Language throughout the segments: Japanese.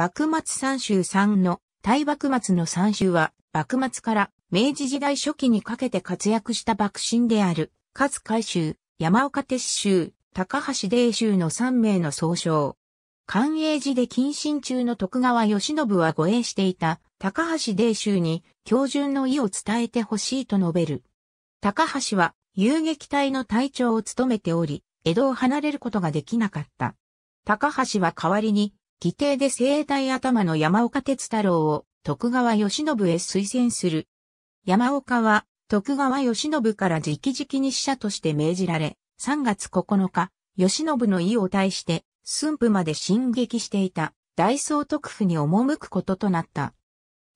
幕末三州三の、大幕末の三州は、幕末から明治時代初期にかけて活躍した幕臣である、勝海州、山岡鉄州、高橋泥州の三名の総称。寛永寺で謹慎中の徳川義信は護衛していた高橋泥州に標準の意を伝えてほしいと述べる。高橋は遊撃隊の隊長を務めており、江戸を離れることができなかった。高橋は代わりに規定で生体頭の山岡哲太郎を徳川義信へ推薦する。山岡は徳川義信から直々に使者として命じられ、3月9日、義信の意を対して駿府まで進撃していた大宗徳府に赴くこととなった。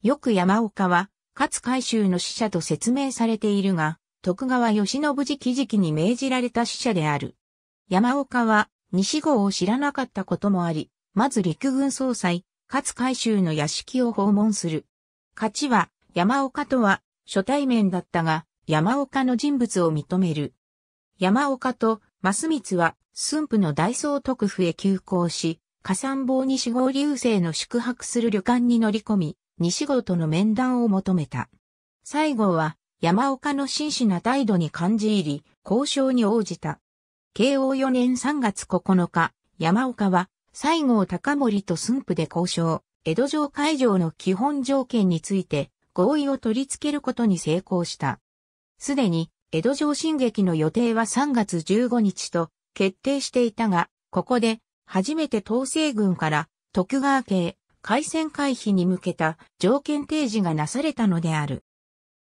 よく山岡は、勝海舟の使者と説明されているが、徳川義信直々に命じられた使者である。山岡は、西郷を知らなかったこともあり、まず陸軍総裁、勝海舟の屋敷を訪問する。勝ちは、山岡とは、初対面だったが、山岡の人物を認める。山岡と、増光は、駿府の大総督府へ急行し、加山坊西郷流星の宿泊する旅館に乗り込み、西郷との面談を求めた。西郷は、山岡の真摯な態度に感じ入り、交渉に応じた。慶応4年3月9日、山岡は、西郷隆盛と駿府で交渉、江戸城会場の基本条件について合意を取り付けることに成功した。すでに、江戸城進撃の予定は3月15日と決定していたが、ここで初めて統制軍から徳川家へ海戦回避に向けた条件提示がなされたのである。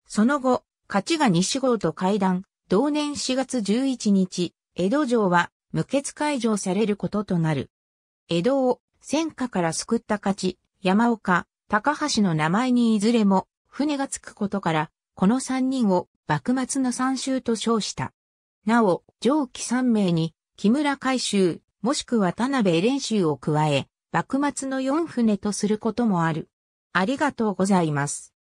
その後、勝ちが西郷と会談、同年4月11日、江戸城は無血解除されることとなる。江戸を戦火から救った勝ち、山岡、高橋の名前にいずれも船がつくことから、この三人を幕末の三州と称した。なお、上記三名に木村海舟、もしくは田辺練習を加え、幕末の四船とすることもある。ありがとうございます。